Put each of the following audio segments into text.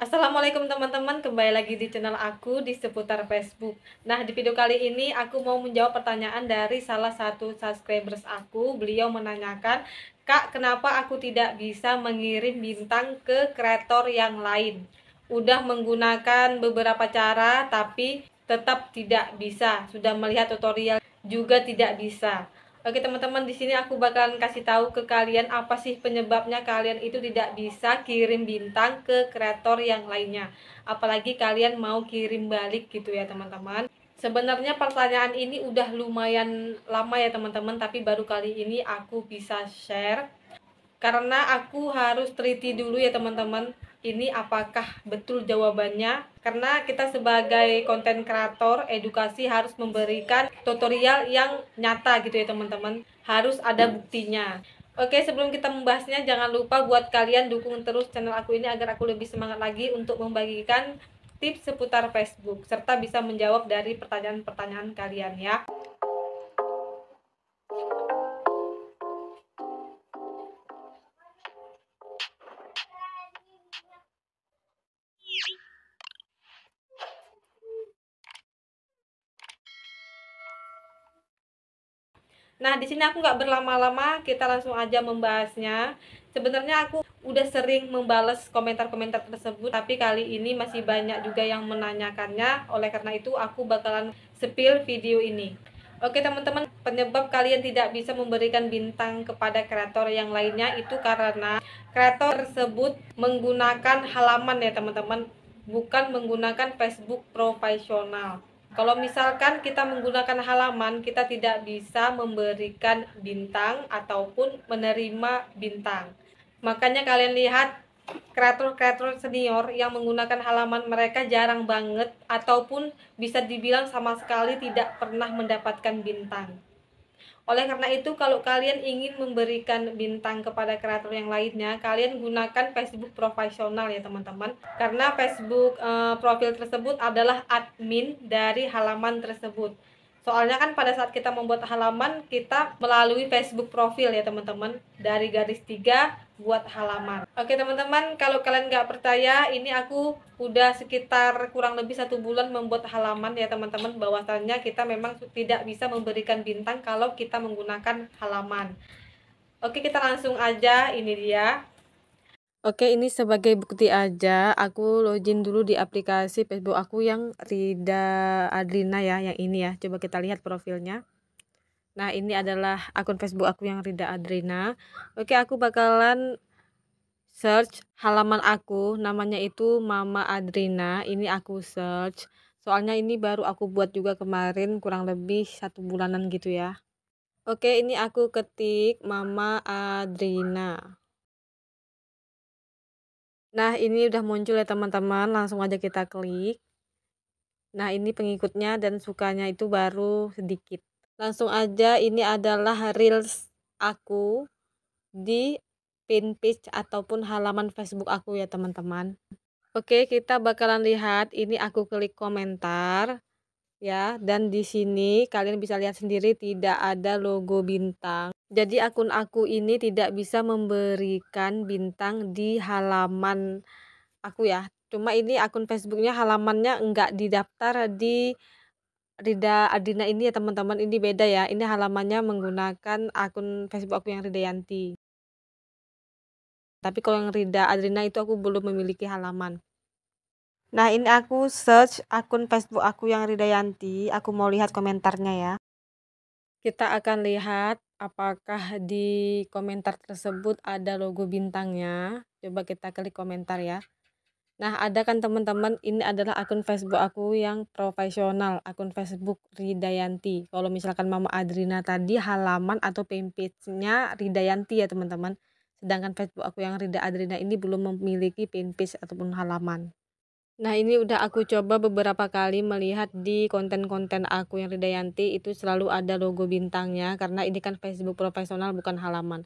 Assalamualaikum teman-teman, kembali lagi di channel aku di seputar Facebook Nah di video kali ini aku mau menjawab pertanyaan dari salah satu subscribers aku Beliau menanyakan, Kak kenapa aku tidak bisa mengirim bintang ke kreator yang lain? Udah menggunakan beberapa cara tapi tetap tidak bisa Sudah melihat tutorial juga tidak bisa Oke teman-teman di sini aku bakalan kasih tahu ke kalian apa sih penyebabnya kalian itu tidak bisa kirim bintang ke kreator yang lainnya. Apalagi kalian mau kirim balik gitu ya teman-teman. Sebenarnya pertanyaan ini udah lumayan lama ya teman-teman tapi baru kali ini aku bisa share karena aku harus teliti dulu ya teman-teman ini apakah betul jawabannya karena kita sebagai konten kreator edukasi harus memberikan tutorial yang nyata gitu ya teman-teman harus ada buktinya Oke, sebelum kita membahasnya, jangan lupa buat kalian dukung terus channel aku ini agar aku lebih semangat lagi untuk membagikan tips seputar Facebook serta bisa menjawab dari pertanyaan-pertanyaan kalian ya. Nah, di sini aku nggak berlama-lama, kita langsung aja membahasnya. Sebenarnya aku udah sering membalas komentar-komentar tersebut, tapi kali ini masih banyak juga yang menanyakannya. Oleh karena itu, aku bakalan spill video ini. Oke teman-teman, penyebab kalian tidak bisa memberikan bintang kepada kreator yang lainnya itu karena kreator tersebut menggunakan halaman ya teman-teman, bukan menggunakan Facebook profesional. Kalau misalkan kita menggunakan halaman, kita tidak bisa memberikan bintang ataupun menerima bintang. Makanya kalian lihat kreator-kreator senior yang menggunakan halaman mereka jarang banget ataupun bisa dibilang sama sekali tidak pernah mendapatkan bintang. Oleh karena itu, kalau kalian ingin memberikan bintang kepada kreator yang lainnya, kalian gunakan Facebook profesional ya teman-teman. Karena Facebook e, profil tersebut adalah admin dari halaman tersebut. Soalnya kan pada saat kita membuat halaman, kita melalui Facebook profil ya teman-teman dari garis 3 buat halaman Oke teman-teman kalau kalian nggak percaya ini aku udah sekitar kurang lebih satu bulan membuat halaman ya teman-teman bahwasannya kita memang tidak bisa memberikan bintang kalau kita menggunakan halaman Oke kita langsung aja ini dia Oke, ini sebagai bukti aja, aku login dulu di aplikasi Facebook aku yang Rida Adrina ya, yang ini ya. Coba kita lihat profilnya. Nah, ini adalah akun Facebook aku yang Rida Adrina. Oke, aku bakalan search halaman aku, namanya itu Mama Adrina. Ini aku search. Soalnya ini baru aku buat juga kemarin kurang lebih satu bulanan gitu ya. Oke, ini aku ketik Mama Adrina. Nah, ini udah muncul ya teman-teman. Langsung aja kita klik. Nah, ini pengikutnya dan sukanya itu baru sedikit langsung aja ini adalah reels aku di pin page ataupun halaman Facebook aku ya teman-teman Oke kita bakalan lihat ini aku klik komentar ya dan di sini kalian bisa lihat sendiri tidak ada logo bintang jadi akun aku ini tidak bisa memberikan bintang di halaman aku ya cuma ini akun Facebooknya halamannya enggak didaftar di Rida Adina ini ya teman-teman ini beda ya. Ini halamannya menggunakan akun Facebook aku yang Rida Yanti. Tapi kalau yang Rida Adrina itu aku belum memiliki halaman. Nah, ini aku search akun Facebook aku yang Rida Yanti. Aku mau lihat komentarnya ya. Kita akan lihat apakah di komentar tersebut ada logo bintangnya. Coba kita klik komentar ya. Nah, ada kan teman-teman, ini adalah akun Facebook aku yang profesional, akun Facebook Ridayanti. Kalau misalkan Mama Adrina tadi halaman atau fanpage-nya Ridayanti ya, teman-teman. Sedangkan Facebook aku yang Rida Adrina ini belum memiliki fanpage ataupun halaman. Nah, ini udah aku coba beberapa kali melihat di konten-konten aku yang Ridayanti itu selalu ada logo bintangnya karena ini kan Facebook profesional bukan halaman.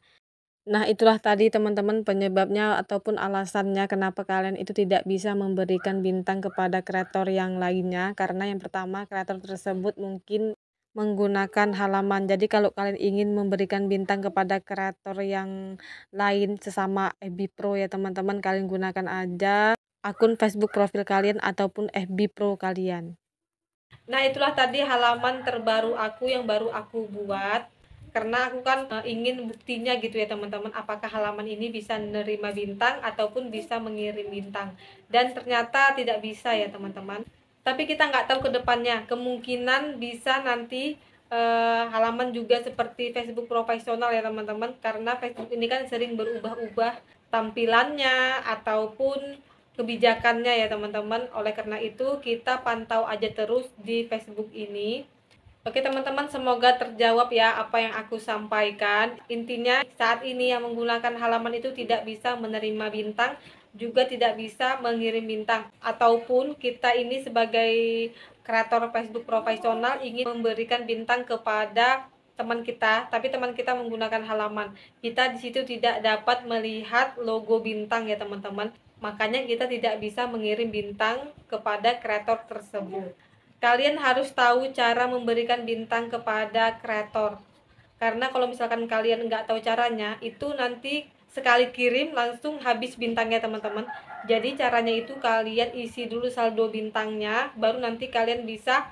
Nah, itulah tadi teman-teman penyebabnya ataupun alasannya kenapa kalian itu tidak bisa memberikan bintang kepada kreator yang lainnya. Karena yang pertama, kreator tersebut mungkin menggunakan halaman. Jadi kalau kalian ingin memberikan bintang kepada kreator yang lain sesama FB Pro ya teman-teman, kalian gunakan aja akun Facebook profil kalian ataupun FB Pro kalian. Nah, itulah tadi halaman terbaru aku yang baru aku buat karena aku kan uh, ingin buktinya gitu ya teman-teman apakah halaman ini bisa menerima bintang ataupun bisa mengirim bintang dan ternyata tidak bisa ya teman-teman tapi kita nggak tahu ke depannya kemungkinan bisa nanti uh, halaman juga seperti Facebook profesional ya teman-teman karena Facebook ini kan sering berubah-ubah tampilannya ataupun kebijakannya ya teman-teman oleh karena itu kita pantau aja terus di Facebook ini Oke teman-teman semoga terjawab ya apa yang aku sampaikan Intinya saat ini yang menggunakan halaman itu tidak bisa menerima bintang Juga tidak bisa mengirim bintang Ataupun kita ini sebagai kreator Facebook profesional ingin memberikan bintang kepada teman kita, tapi teman kita menggunakan halaman. Kita di situ tidak dapat melihat logo bintang ya, teman-teman. Makanya kita tidak bisa mengirim bintang kepada kreator tersebut. Kalian harus tahu cara memberikan bintang kepada kreator. Karena kalau misalkan kalian nggak tahu caranya, itu nanti sekali kirim langsung habis bintangnya teman-teman jadi caranya itu kalian isi dulu saldo bintangnya baru nanti kalian bisa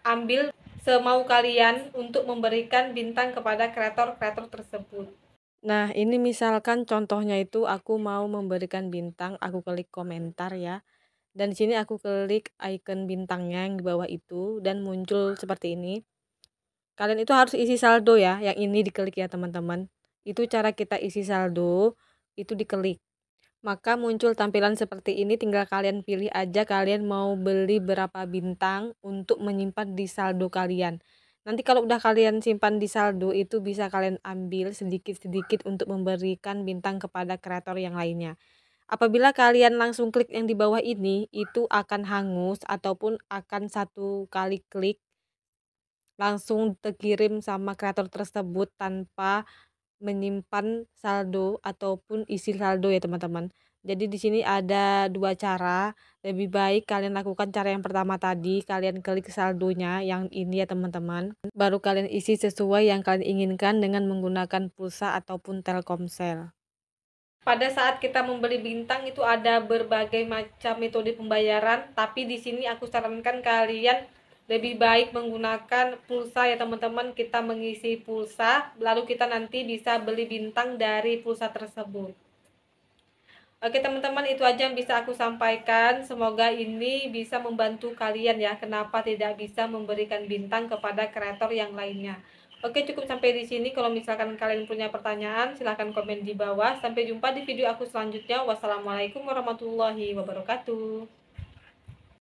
ambil semau kalian untuk memberikan bintang kepada kreator-kreator tersebut nah ini misalkan contohnya itu aku mau memberikan bintang aku klik komentar ya dan di sini aku klik icon bintangnya yang di bawah itu dan muncul seperti ini kalian itu harus isi saldo ya yang ini diklik ya teman-teman itu cara kita isi saldo itu diklik maka muncul tampilan seperti ini tinggal kalian pilih aja kalian mau beli berapa bintang untuk menyimpan di saldo kalian nanti kalau udah kalian simpan di saldo itu bisa kalian ambil sedikit-sedikit untuk memberikan bintang kepada kreator yang lainnya Apabila kalian langsung klik yang di bawah ini, itu akan hangus ataupun akan satu kali klik langsung terkirim sama kreator tersebut tanpa menyimpan saldo ataupun isi saldo ya teman-teman. Jadi di sini ada dua cara. Lebih baik kalian lakukan cara yang pertama tadi, kalian klik saldonya yang ini ya teman-teman. Baru kalian isi sesuai yang kalian inginkan dengan menggunakan pulsa ataupun Telkomsel pada saat kita membeli bintang itu ada berbagai macam metode pembayaran tapi di sini aku sarankan kalian lebih baik menggunakan pulsa ya teman-teman kita mengisi pulsa lalu kita nanti bisa beli bintang dari pulsa tersebut Oke teman-teman itu aja yang bisa aku sampaikan semoga ini bisa membantu kalian ya kenapa tidak bisa memberikan bintang kepada kreator yang lainnya Oke, cukup sampai di sini. Kalau misalkan kalian punya pertanyaan, silahkan komen di bawah. Sampai jumpa di video aku selanjutnya. Wassalamualaikum warahmatullahi wabarakatuh.